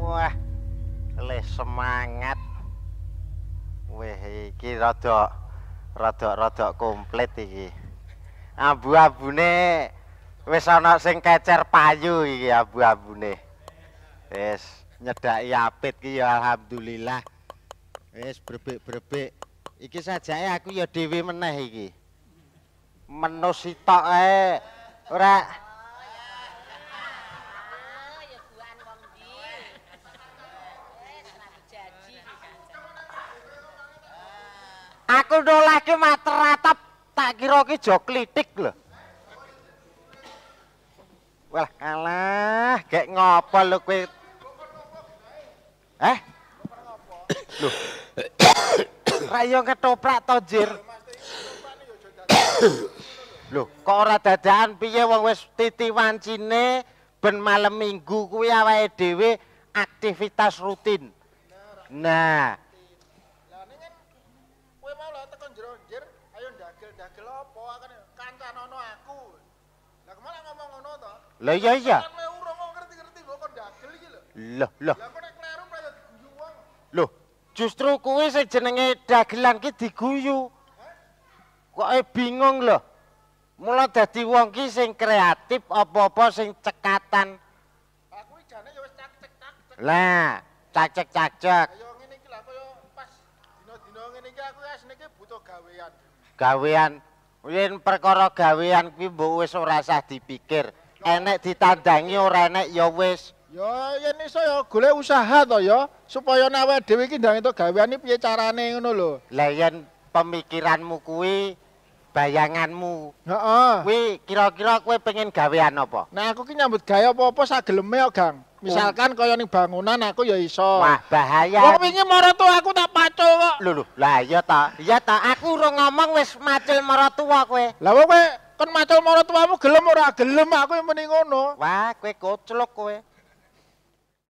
wah leh semangat wih iki rada rada rada komplit iki abu-abune wis ana sing kecer payu iki abu-abune wis nyedaki apit iki ya alhamdulillah wis brebek-brebek iki sajake aku ya dhewe meneh iki menus sitok ae ora Aku nolak ki materatap tak kira ki jo klitik lho. Wah, alah, gek ngopo lho kowe? Eh? Lho. Ra yo ketoprak to, Jir. Lho, kok ora dadakan piye wong wis wancine, ben malam Minggu kuwi awake dhewe aktivitas rutin. Nah, dilopo kan kancan aku. Lah kemana ngomong ngono to? Lah iya iya. ngerti-ngerti kok kon dagel iki lho. Loh, loh. Lah kok nek kleru prayo Loh, justru kuwi sing jenenge dagelan ki diguyu. Kok bingung lho. Mula dadi wong ki sing kreatif apa-apa sing cekatan. Aku iki jane ya wis cak-cek-cak. Lah, cak-cek-cak. Ya ngene iki lho kaya pas dina-dina ngene iki aku asline ya butuh gawean. Gawean. Yen perkara gawean kuwi mbok wis ora usah dipikir. Enek ditandangi ora enek ya wis. Ya yen iso ya golek usaha to ya supaya nawe dhewe iki ndang entuk gaweane piye carane ngono lho. Lah yen pemikiranmu kuwi bayanganmu. Heeh. Kuwi kira-kira kowe pengen gawean apa? Nah aku ki nyambut gawe apa-apa sageleme kok, Gang. Misalkan kaya ning bangunan aku ya iso. Wah, bahaya. Wong wingi maratua aku tak pacul kok. Lho lho, lah iya ta. Iya ta, aku urung ngomong wis macul maratua kowe. Lah wong kowe kon macul maratuamu gelem ora gelem aku muni ngono. Wah, kowe kocluk kowe.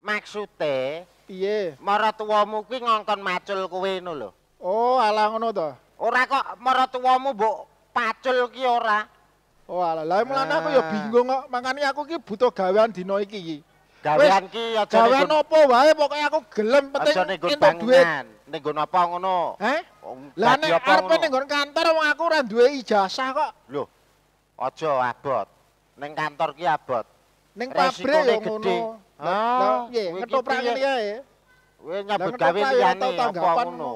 Maksude piye? Maratuamu kuwi ngongkon macul kowe ngono lho. Oh, ala ngono ta. Ora kok maratuamu mbok pacul ki ora. Oh, ala. Lah mulane aku ya ah. bingung kok, makane aku ki butuh gawean dina iki iki. gawean ki aja gawean opo wae pokoke aku gelem penting entuk duit ning nggon apa ngono heh lha nek arepe ning nggon kantor wong aku ora duwe ijazah kok lho aja abot ning kantor ki abot ning pabrik yo ngono ha ketoprak ngene ae kowe nyabut gawe liyane apa ngono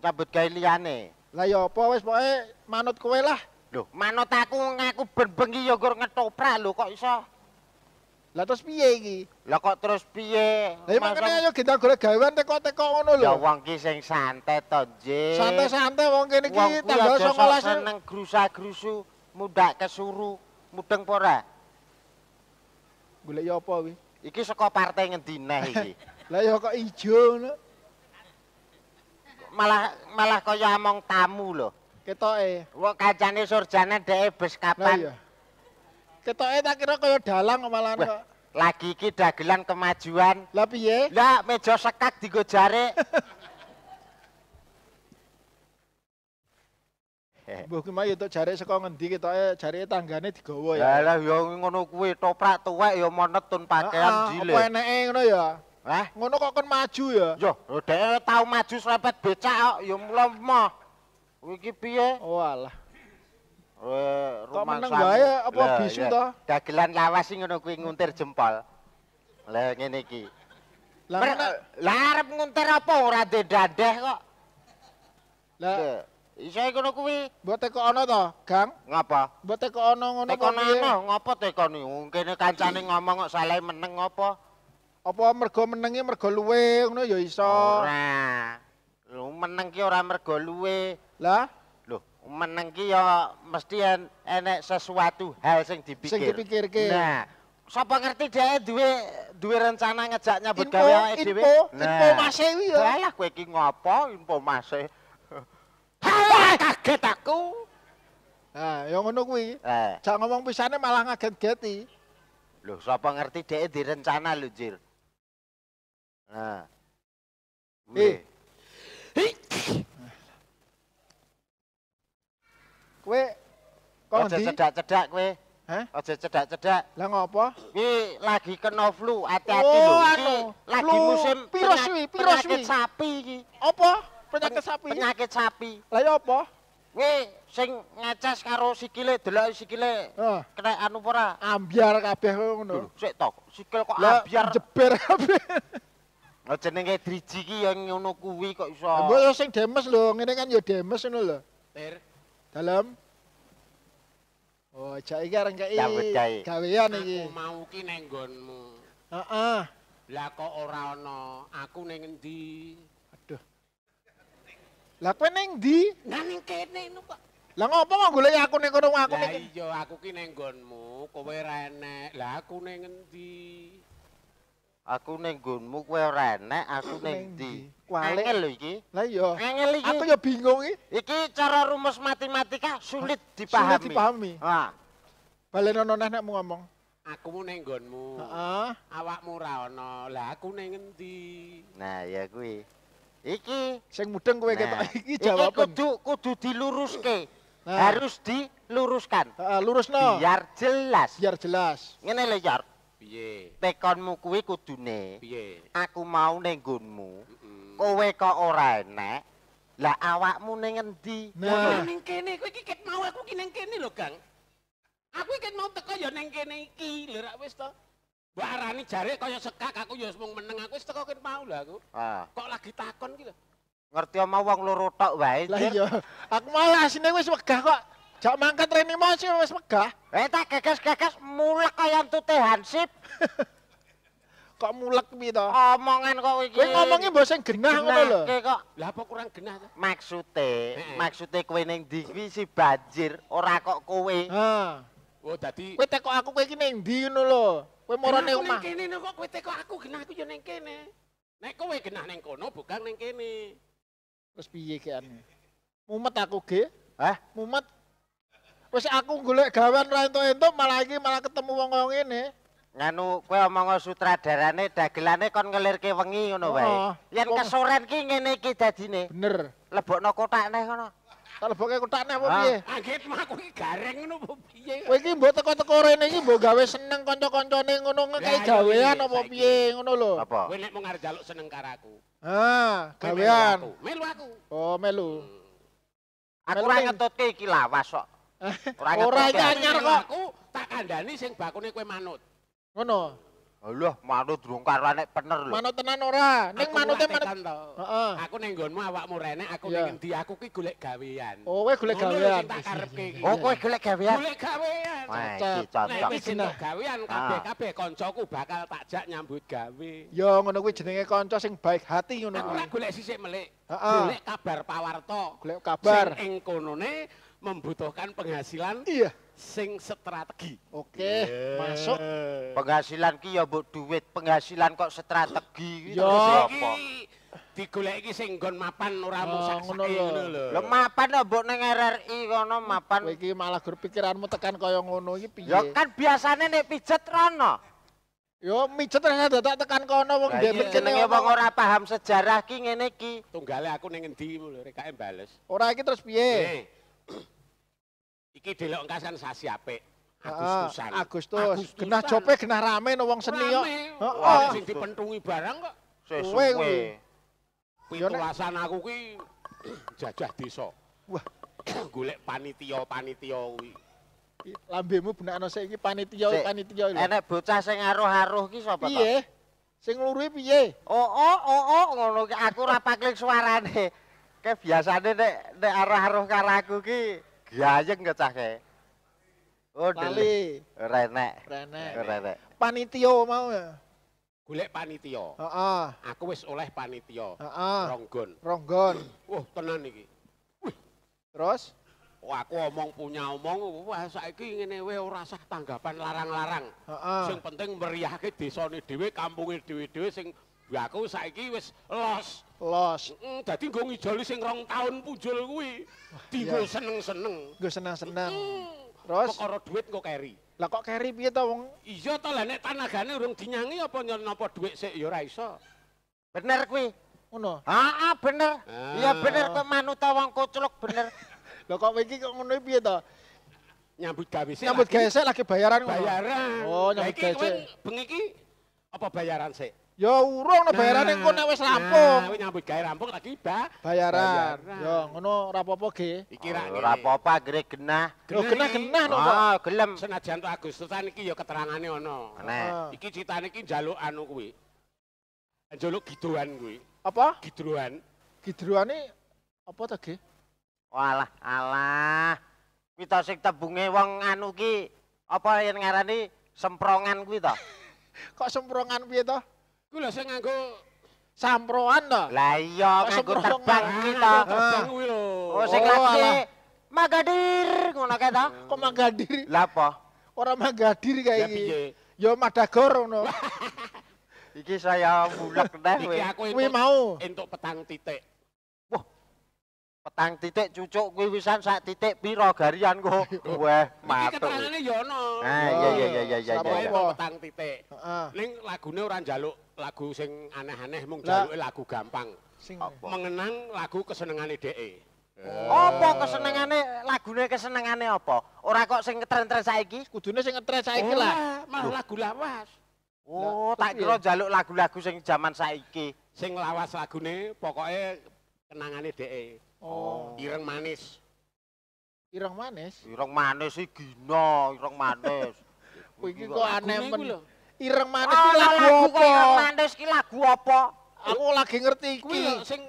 nyabut gawe liyane lah ya apa wis pokoke manut kowe lah lho manut aku ngaku ben bengi yo ngetoprak lho kok iso Lah terus piye iki? Lah kok terus piye? Lah makane ayo gintang golek gawean teko-teko ngono lho. Ya wong ki sing santai to, Jin. Santai-santai wong kene ki. tambah 19 so seneng grusa-grusu mudak kesuru mudeng pora. Golek ya apa kuwi? Iki saka partai ngendi neh iki? Lah ya kok ijo ngono. Malah malah kaya among tamu lho. Ketoke. Wong kacane surjane dhek bes kapan? iya. Ketoke tak kira kaya dalang malah kok. Lagi iki dagelan kemajuan. Lah piye? Lah meja sekak digo jare. Mbah ki mayo tok jare saka ngendi ketoke jare tanggane digowo ya. Lah ya ngono kuwi toprak tuwek ya monet tun pakaian ah, ah, jile. Kok eneke ngono ya? Hah? Ngono kok kon maju ya? Yo, dhek tau maju srepet becak kok ya mulo mah. Kuwi iki piye? Oh Eh, rumah gaya, apa bisu ta? Dagelan lawas sing ngono kuwi nguntir jempol. Le, ngene iki. Lah arep nguntir apa ora ndedadeh kok. Lah iso ngono kuwi. Mbok teko ana ta, Kang? Ngapa? Mbok teko ana ngono kuwi. Teko ana ngopo teko niku? Kene kancane ngomong kok saleh meneng ngopo? Apa mergo menengi mergo luwe ngono ya iso. Ora. Lu meneng ki ora mergo luwe. Lah meneng ki ya mesti enek sesuatu hal sing dipikir. Sing dipikirke. Nah, sapa ngerti dhewe duwe duwe rencana ngejak nyambut gawe awake dhewe? Info, nah, info mase kuwi ya. Lah kowe iki ngopo info mase? kaget aku. Nah, yang ngono kuwi. Eh. ngomong pisane malah ngaget geti. Loh, sapa ngerti dhewe direncana lho, Jir. Nah. Eh. Hey. kowe kok ndi? cedak-cedak kowe. Hah? Aja cedak-cedak. Lah ngopo? Iki lagi kena flu, ati-ati oh, lho. Oh, anu. Lagi flu. musim virus iki, virus iki. sapi iki. Apa? Penyakit sapi. Penyakit sapi. Lah ya apa? Kowe sing ngeces karo sikile delok sikile. Oh. Kena anu ora? Ambiar kabeh kowe ngono. Sik tok, sikil kok Loh, ambiar. Jeber kabeh. Lah jenenge driji iki yang ngono kuwi kok iso. ya sing demes lho, ngene kan ya demes ngono lho. Ter. Dalam. Oh, cai garang gak iya. Cabut cai. Aku mau ki nenggonmu. Ah uh Lah kok ora ono aku neng di. Aduh. Lah kau neng di? Nah kene nu kok. Lah ngopo nggak gula ya aku neng kono aku neng. Lah iyo aku ki nenggonmu. Kau berenek. Lah aku neng di. Aku ning nggonmu kowe ora enak, aku ning ndi? Angel lho iki. Lah iya. Aku ya bingung iki. Iki cara rumus matematika sulit dipahami. Sulit dipahami. Ha. Balen ana nek ngomong. Aku mu ning nggonmu. Heeh. Awakmu ora ana. Lah aku ning ngendi? Nah, ya kuwi. Iki sing mudeng kowe ketok iki jawaban. Iki kudu kudu diluruske. Harus diluruskan. Heeh, lurusno. Biar jelas. Biar jelas. Ngene lho, Jar. Piye? Tekonmu kuwi kudune. Piye? Aku mau ning nggonmu. Kowe kok ora enak. Lah awakmu ning endi? Nah, ning kene kowe iki ket mau aku ki ning kene lho, Kang. Aku iki mau teko ya ning kene iki, lho rak wis to. Mbok arani jare kaya sekak aku ya mung meneng aku wis teko ket mau lho aku. Ah. Kok lagi takon ki lho. Ngerti ama wong loro tok wae. Lah iya. Aku malah sine wis wegah kok. Cak mangkat Reni mau sih wes megah. Eh tak gagas gagas mulak kayak tute hansip. kok mulek bi toh? Omongan kok iki. Kowe ngomongi mbok sing genah ngono lho. Oke kok. Lah apa kurang genah to? Maksude, maksude kowe ning ndi si banjir ora kok kowe. Heeh. Oh dadi kowe teko aku kowe iki ning ndi ngono lho. Kowe morone omah. Ning kene kok kowe tekok aku genah aku yo ning kene. Nek kowe genah ning kono bukan ning kene. Wes piye kean? Mumet aku ge? Hah? Mumet Wis aku golek gawean ra entuk-entuk malah iki malah ketemu wong kaya ngene. Nganu kowe omong sutradarane dagelane kon ngelirke wengi ngono wae. Oh, Yen kesoreng ki ngene iki dadine. Bener. Lebokno kotakne kono. Tak lebokke kotakne opo ah. piye? Kaget mah kuwi gareng ngono opo piye? Kowe iki mbok teko-teko rene iki mbok gawe seneng kanca-kancane ngono ngekai gawean opo piye ngono lho. Apa? Kowe nek mung arep njaluk seneng karaku. Ha, ah, gawean. Melu aku. Oh, melu. Hmm. Aku ora ngetutke iki lawas kok. Ora nyanyar kok tak kandhani sing bakune kowe manut. Ngono. Halo, manut durung karo nek bener lho. Manut tenan ora. Ning manute manut. Heeh. Uh -uh. Aku ning nggonmu awakmu renek, aku yeah. ning endi aku ki golek gawean. Oh, kowe golek gawean. Oh, kowe golek gawean. Golek gawean. Cocok. Nek sing gawean ah. kabeh-kabeh kancaku bakal tak jak nyambut gawe. Ya, ngono kuwi jenenge kanca sing baik hati ngono kuwi. Aku golek sisik melik. Heeh. Golek kabar pawarta. Golek kabar. Sing ing kono membutuhkan penghasilan iya sing strategi oke masuk penghasilan ki ya mbok duit penghasilan kok strategi yo digolek iki sing nggon mapan ora musak oh, ngono lho lho mapan mbok ning RRI kono mapan kowe iki malah gur pikiranmu tekan kaya ngono iki piye ya kan biasane nek pijet rono Yo micet rene tekan kono wong nah, dhewe jenenge wong ora paham sejarah ki ngene ki. Tunggale aku ning endi lho rek bales. Ora iki terus piye? iki delok kasan sasi apik. Ah, Agustusan. Uh, Agustus. Agustusan. Genah cope genah rame no wong seni kok. Heeh. Oh, sing dipentungi barang kok. Sesuwe. Pitulasan aku ki jajah desa. Wah, golek panitia-panitia kuwi. Lambemu benakno sik iki panitia-panitia lho. Enek bocah sing aruh-aruh ki sapa to? Piye? Sing lurui e piye? Oh, oh, oh, oh, ngono ki aku ora paklik suarane. Kayak biasane nek nek aruh-aruh karo aku ki gayeng ke cah Oh, Dele. Renek. Renek. Oh, renek. Panitio mau ya? Golek panitio. Heeh. Aku wis oleh panitio. Ronggon. Ronggon. Wah, tenan iki. Wih. Terus? Oh, aku omong punya omong, wah saiki ngene wae ora sah tanggapan larang-larang. Heeh. Sing penting meriahke desane dhewe, kampunge dhewe-dhewe sing Ya aku saiki wis los, los. Heeh, dadi nggo ngijoli sing rong taun punjul kuwi. Dinggo seneng-seneng. Nggo seneng-seneng. Terus perkara dhuwit kok keri. Lah kok keri piye to wong? Iya to lah nek tanagane urung dinyangi apa nyon napa dhuwit sik ya ora iso. Bener kuwi. Ngono. Heeh, bener. Ah. Iya bener kok manut wong kocluk bener. Lah kok iki kok ngono piye to? Nyambut gawe sik. Nyambut gawe sik lagi bayaran. Bayaran. Oh, nyambut gawe. Iki bengi iki apa bayaran sik? Ya urung nah, bayarane engko nek wis rampung. Nah, nyambut gawe rampung lagi ba. Bayaran. Ya ngono ora apa-apa ge. Iki ra ora apa-apa gre genah. Oh, genah genah no. Ah, gelem. Senajan tok Agustusan iki ya keterangane ono. Nah. Iki citane iki njaluk anu kuwi. Njaluk gidruan kuwi. Apa? Gidruan. Gidruane apa ta ge? Walah, oh, alah. Kuwi ta sing tebunge wong anu ki apa yen ngarani semprongan kuwi ta? Kok semprongan piye ta? Ku lho sing nganggo samproan to. Lah iya nganggo terbang iki to. Terbang kuwi lho. Oh sing lagi oh, magadir ngono kae to. Kok magadir? Lah apa? Ora magadir kae iki. Ya madagor ngono. Iki saya mulek teh kowe. Iki aku entuk petang titik. petang titik cucuk kuwi wisan sak titik piro garian kok weh matur iki keterangane yo ono eh ah, iya iya iya iya iya sampe petang titik heeh ning lagune ora njaluk lagu sing aneh-aneh mung njaluke lagu gampang sing mengenang lagu kesenengane dhek oh. Apa kesenengane lagune kesenengane apa? Ora kok sing ngetren-tren saiki? Kudune sing ngetren saiki oh. lah. Malah lagu lawas. Oh, tak kira njaluk lagu-lagu sing jaman saiki. Sing lawas lagune pokoke kenangane dheke. Oh. Ireng manis. Ireng manis. Ireng manis iki gino, ireng manis. Kowe iki kok aneh men. Ireng manis ah, iki lagu apa? Ireng manis iki lagu apa? Aku lagi ngerti iki. sing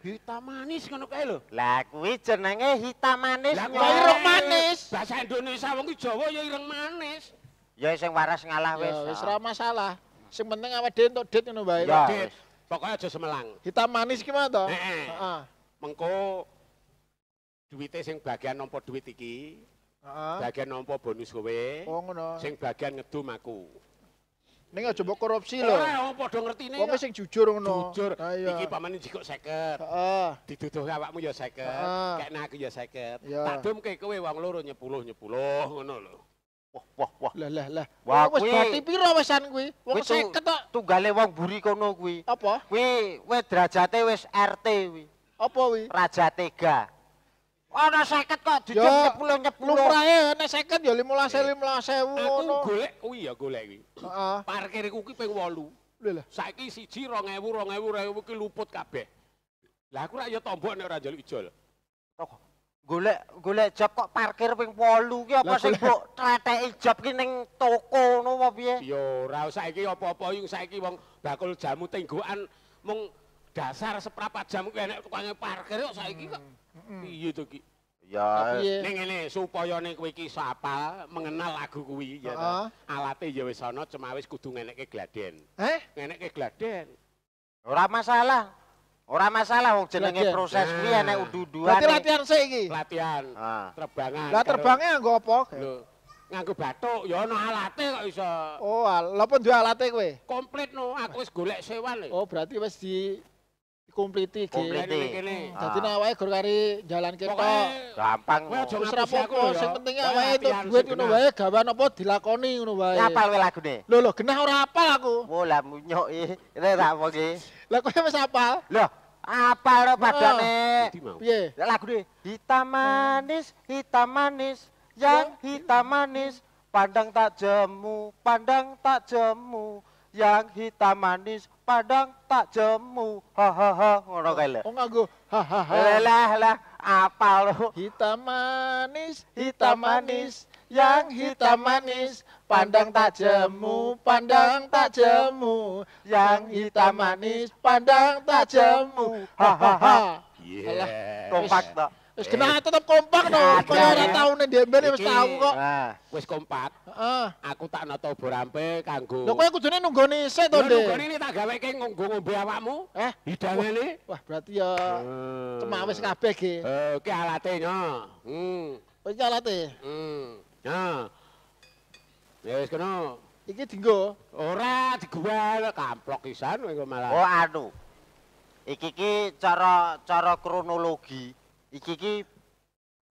hitam manis ngono kae lho. Lah kuwi jenenge hitam manis. Lah ireng manis. Bahasa Indonesia wong iki Jawa ya ireng manis. Ya sing waras ngalah wis. Ya wis ora masalah. Sing penting awake dhewe entuk date ngono bae. Ya. Pokoke aja semelang. Hitam manis iki mah to? Heeh. mengko duwite sing bagian nampa duit iki uh bagian nampa bonus kowe oh ngono sing bagian ngedum aku ning aja mbok korupsi lho ora oh, padha ngertine wong sing jujur ngono jujur ah, iki pamane jikok 50 heeh diduduh awakmu ya 50 uh-huh. kekne aku ya 50 yeah. kowe wong loro nyepuluh nyepuluh ngono lho wah wah wah lah lah lah wah wis berarti wesan kuwi wong 50 kok tunggale wong buri kono kuwi apa kuwi wis drajate wis RT kuwi Apa wi? Raja Tega. Ana 50 kok dicet 10 10 nyeplu. Lumrahe ana 50 ya 15 15.000 Aku golek kuwi ya golek kuwi. Heeh. Parkir iku ki ping 8. Lha saiki siji 2000 2000 iki luput kabeh. Lah aku rak ya tombok nek ora njaluk ijol. Golek golek job kok parkir ping 8 ki apa sing mbok tretek ijob ki ning toko ngono apa piye? Ya ora saiki apa-apa yung saiki wong bakul jamu tenggoan mung meng... dasar seprapat jam kuwi enek tukange parkir kok saiki kok piye hmm. to ki ya eh. ning ngene supaya ning kowe iki sapal mengenal lagu kuwi ya to alate ya wis ana cuma wis kudu ngeneke gladen eh ngeneke gladen ora masalah ora masalah wong jenenge proses kuwi enek udu-duan berarti latihan sik iki latihan ah. terbangan lah terbange anggo apa ngaku batuk ya ana alate kok iso Oh, lha pun duwe alate kowe? Komplit no, aku wis golek sewan lho. Oh, berarti wis di kompliti ge. Kompliti kene. Dadi ah. nek awake gur jalan kita gampang. Kowe aja ngatur sapa sing penting awake itu duit ngono wae gawe apa dilakoni ngono wae. Apal wae lagune. Lho lho genah ora apal aku. Oh lah munyok e. Nek tak apa wis apal? Lho apal ora badane. Oh. Piye? lagune hitam hmm. manis hitam manis yang oh, hitam manis pandang tak jemu pandang tak jemu yang hitam manis padang tak jemu hahaha ngono kae lho oh nganggo hahaha lah lah apa lo hitam manis hitam manis yang hitam manis pandang tak jemu pandang tak jemu yang hitam manis pandang tak jemu hahaha yeah. kompak tak Wis kenal tetep kompak to. Kaya ora tau nek diembel wis tau kok. Wis kompak. Heeh. Aku tak nata obo rampe kanggo. Lho kowe kudune nunggone sik to, Dik. Nunggone iki tak gaweke nggo ngombe awakmu. Eh, hidangan iki. Wah, berarti ya hmm. cuma wis kabeh ge. Eh, iki alate yo. Hmm. Wis oh, alate. Hmm. Nah. Wis kena. Iki dienggo. Ora digual kamplok pisan kowe malah. Oh, anu. Iki-iki cara-cara kronologi. iki iki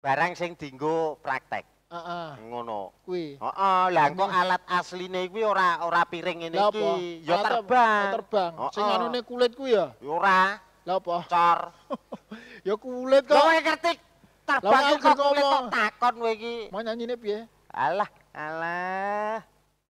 barang sing dienggo praktek. Heeh. Uh -uh. Ngono. Kuwi. Heeh, lah kok alat asline kuwi ora ora piring ini. iki. Ya terbang. Ya terbang. Uh -uh. Sing anune kulit kuwi ya? Ya ora. Lah apa? Cor. ya kulit kok. Kowe ngerti terbang kok kulit kok takon kowe iki. Mau nyanyine piye? Alah, alah.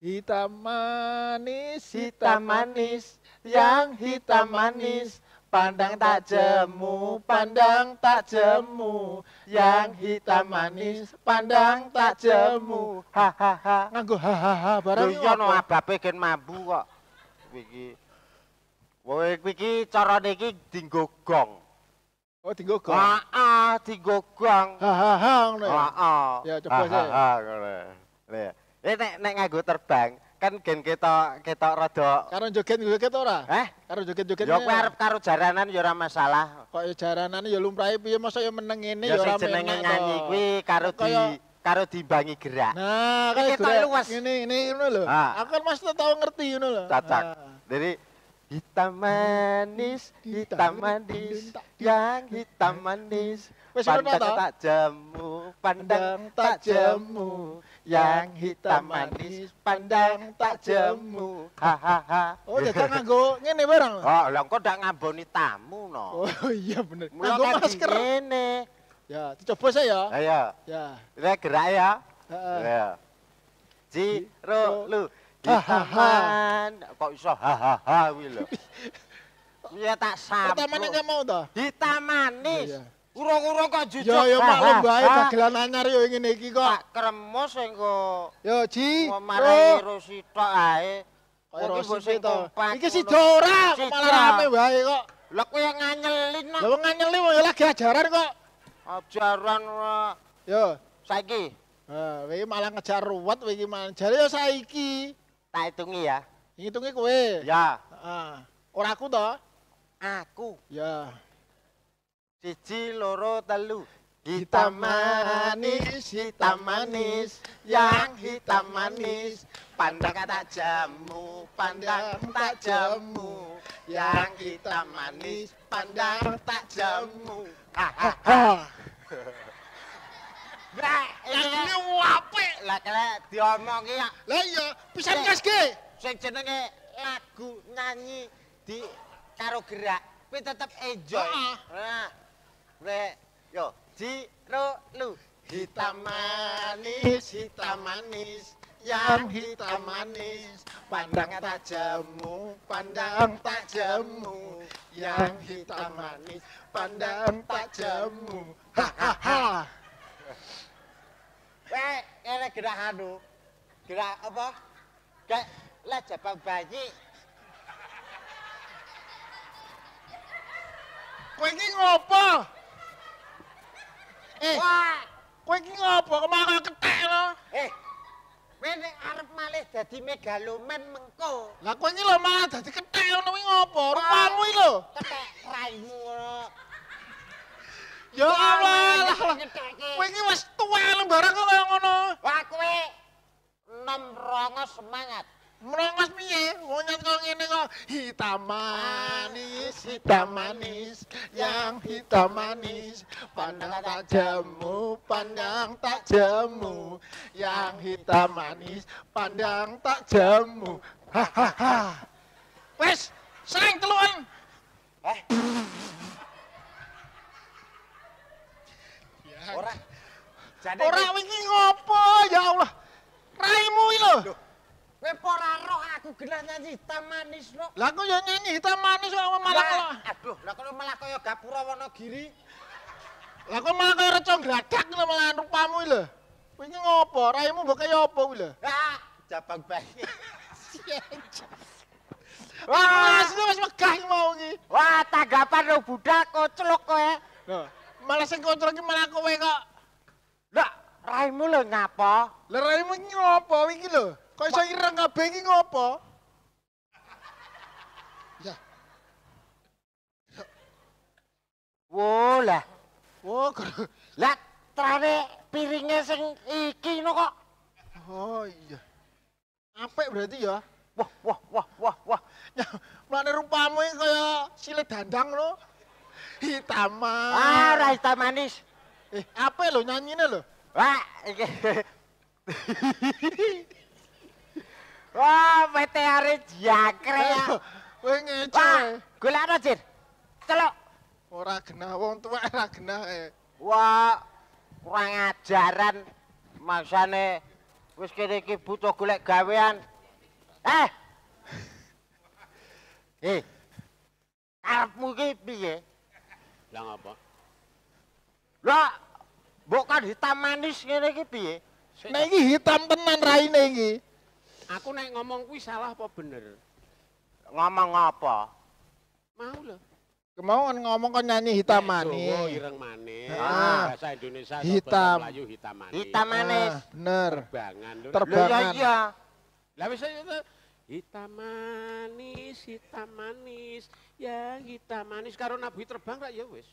Hitam manis, hitam manis, yang hitam manis, Pandang tak jemu, pandang tak jemu, yang hitam manis, pandang tak jemu. Hahaha. Nganggo hahaha barang Iya, ono abape gen mabu kok. Iki. Wae iki carane iki dinggo gong. Oh, tinggo gong. Heeh, tinggo gong. Hahaha ngono ya. ya coba sih. Heeh, ngono. Eh, nek nek nganggo terbang, kan gen kita kita rada karo joget kita ora? Eh? Karo joget-joget. yo ya kowe arep karo jaranan yo ya ora masalah. Kok ya jaranan ya lumrahe piye masa ya meneng ngene ya ora meneng. nyanyi kuwi karo di karo dibangi gerak. Nah, kaya kita luas. Ini ini ngono lho. Aku kan Mas tahu ngerti ngono lho. Cacak. Jadi hitam manis, hitam manis, yang hitam manis. Wis tak jamu. pandang tak jemu yang hitam manis pandang tak jemu hahaha oh jangan nganggo ngene bareng oh lah kok dak ngamboni tamu no oh iya bener nganggo masker ngene ya dicoba saya ya ayo ya ya gerak ya heeh ya ji ro lu hitaman kok iso hahaha kuwi lho ya tak sampe pertama nek mau to hitam manis urung uro kok jujuk. ya, yo maklum bae dagelan anyar yo ngene iki kok. Tak kremes engko. Yo Ji. Marangi rositok ae. Kaya rositok to. Iki sida ora malah rame bae kok. Lah kowe nganyelin nak. Lah nganyeli wong lagi ajaran kok. Ajaran. Yo saiki. Ha, nah, iki malah ngejar ruwet iki malah jare yo saiki. Tak hitungi ya. Hitungi kowe. Ya. Ha. Ah. Ora aku to. Aku. Ya. Siji loro telu. Hitam manis, hitam manis, yang hitam manis. Pandang tak jamu, pandang tak jamu. Yang hitam manis, pandang tak jamu. Hahaha. Lah, iya. ini wape. Lah kala diomong ya. Lah iya, pisan kaske. Saya jenenge lagu nyanyi di karo gerak, tapi tetap enjoy. Nah, re yo jiro, ro lu hitam manis hitam manis yang hitam manis pandang tajammu pandang tajammu yang hitam manis pandang tajammu hahaha Eh, ini gerak anu, gerak apa? Kayak lah jabang bayi. kau iki ngopo? Eh. Kowe iki ngopo kok malah ketek lho? Eh. Mene arep malih dadi megaloman mengko. Lah kowe iki lho malah dadi ketek ngono kuwi ngopo? Rupamu iki Ketek raimu ngono. Ya Allah. Kowe iki wis tuwa lembarang kok ngono. Wah kowe nom rongo semangat. merongos piye monyet kok ngene kok hitam manis hitam manis yang hitam manis pandang tak jemu pandang tak jemu yang hitam manis pandang tak jemu hahaha wes sering teluan eh ora jadi ora wingi ngopo ya Allah raimu lho Weporaro, roh aku genah nyanyi hitam manis lo. Lah aku yo nyanyi hitam manis kok malah kok. Aduh, lah kok malah kaya gapura Wonogiri. Lah kok malah kaya reca gladak lo malah rupamu lho. Kowe iki ngopo? Raimu mbok kaya apa kuwi lho? Ah, jabang bae. Wah, sudah wis megah mau iki. Wah, tanggapan lo budak koclok kowe. Ya. Loh, malah sing koclok iki malah kowe kok. Lah, raimu lho ngapa? Lah raimu ngopo iki lho? Kok iso ireng kabeh iki ngopo? Ya. Wo lah. Wo lah oh, trane piringe sing iki no kok. Oh iya. Apik berarti ya. Wah wah wah wah wah. Mulane rupamu iki kaya silet dandang lho. Hitam manis. Ah, ra hitam manis. Eh, apik lho nyanyine lho. Wah, iki. Wah, PT Ari Jakre ya. Kowe ngece. Golekno, Jir. Celok. Ora genah wong tuwa, ora genah. Eh. Wah, kurang ajaran maksane wis kene iki butuh golek gawean. Eh. Eh. Arepmu iki piye? Lah apa? Lah mbok hitam manis ngene iki piye? Nek iki hitam tenan raine iki. Aku naik ngomong kuwi salah apa bener? Ngomong apa? Mau lho. Kemauan ngomong kan nyanyi hitam manis. Oh, ireng manis. Ah. Bahasa Indonesia hitam. Melayu hitam manis. Hitam ah, manis. Ah, bener. Terbangan. Terbangan. Loh, ya, Lah wis hitam manis, hitam manis, ya hitam manis karo nabi terbang rak ya wis.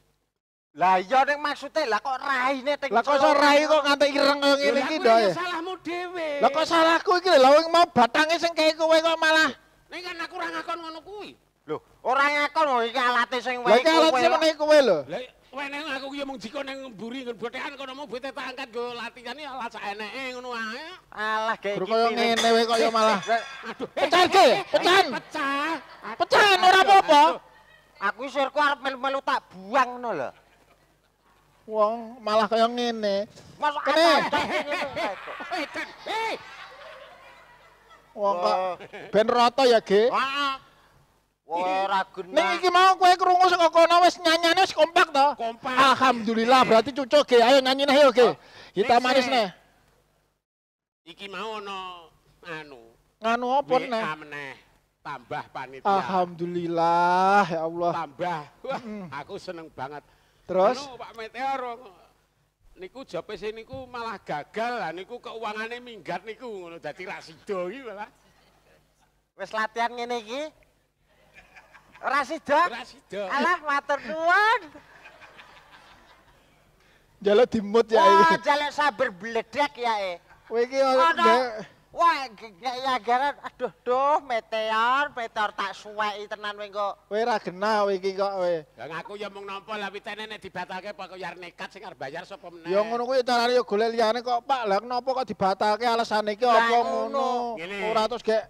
Lah iya nek maksude lah kok raine teng Lah kok iso rai kok nganti ireng koyo ngene iki to. Lah salahmu dewe Lah kok salahku iki lho wong mau batange sing kaya kowe kok malah Nek kan aku ora ngakon ngono kuwi. Lho, ora ngakon mau iki alate sing wae. Lah iki alate sing kaya kowe lho. Lah wene aku ki mung jikon nang mburi nggon bothekan kono mau bote tak angkat go latihan iki ala sak eneke ngono ae. Alah gek iki. Koyo ngene wae koyo malah. Eh, eh, pecah ge, eh, pecah. Pecah. Pecah ora apa-apa. Aku sirku arep melu-melu tak buang ngono lho. wong malah kaya ngene. Masuk kene. Wong kok ben rata ya, Ge? Wah, Ora iki mau kowe krungu saka kono wis nyanyane wis kompak to? Kompak. Alhamdulillah berarti cucuk Ge. Ayo nyanyi nih yo, Ge. Hitam manis nih. Iki mau ana anu. Nganu apa nih? meneh. Tambah panitia. Alhamdulillah ya Allah. Tambah. Wah, aku seneng banget. Terus? Pak Meteor, niku jope sih niku malah gagal lah, niku keuangannya minggat niku, jadi rasido gitu malah. Wes latihan ini ki? Rasido? Rasido. Alah, matur nuwun. Jalan dimut ya. Wah, sabar beledak ya eh. Wiki oleh. Wah, gara-gara, aduh doh, meteor, meteor tak suwek i tenan wengko. Weh, ragena wengki kok, weh. Ya ngaku ya mung nopo lah, wita nene dibatal ke, pokok yar nekat sih, bayar sopo mene. Ya ngono ya, tarari ya gole liane kok, pak lah, nopo, kok dibatal ke, alasan neki opo ngono. Ngini. Uratus Gek.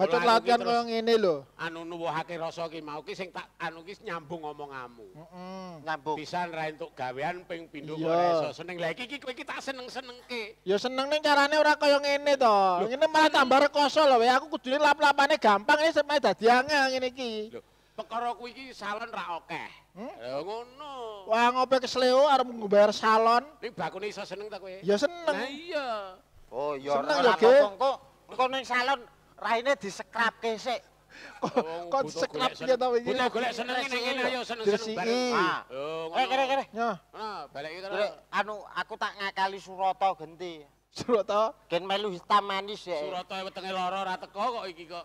Bacot latihan koyo ngene lho. Anu nuwuhake rasa ki mau ki sing tak anu ki nyambung omonganmu. Heeh. Mm -mm. Nyambung. Pisan ra entuk gawean ping pindho kok seneng. Lah iki iki kowe iki tak seneng-senengke. Ya seneng senengne carane ora koyo ngene to. Ngene malah tambah rekoso lho. Aku kudune lap-lapane gampang iki sampe dadi angel ngene iki. Perkara kuwi iki salon ra okeh Ya hmm? ngono. Wah ngopi kesleo arep mbayar salon. Ning bakune iso seneng ta kowe? Ya seneng. iya. Oh iya. Seneng ora kok. Kok ning salon raine disekrapke sik. Oh, kok sekrap piye to iki? Kuwi golek seneng ning kene ayo seneng-seneng bareng. Ha. Ah. Oh, eh kere-kere. Yo. Ah, balik iki terus. Anu aku tak ngakali Surata genti. Surata? Gen melu hitam manis ya. Surata wetenge loro ora teko kok iki kok.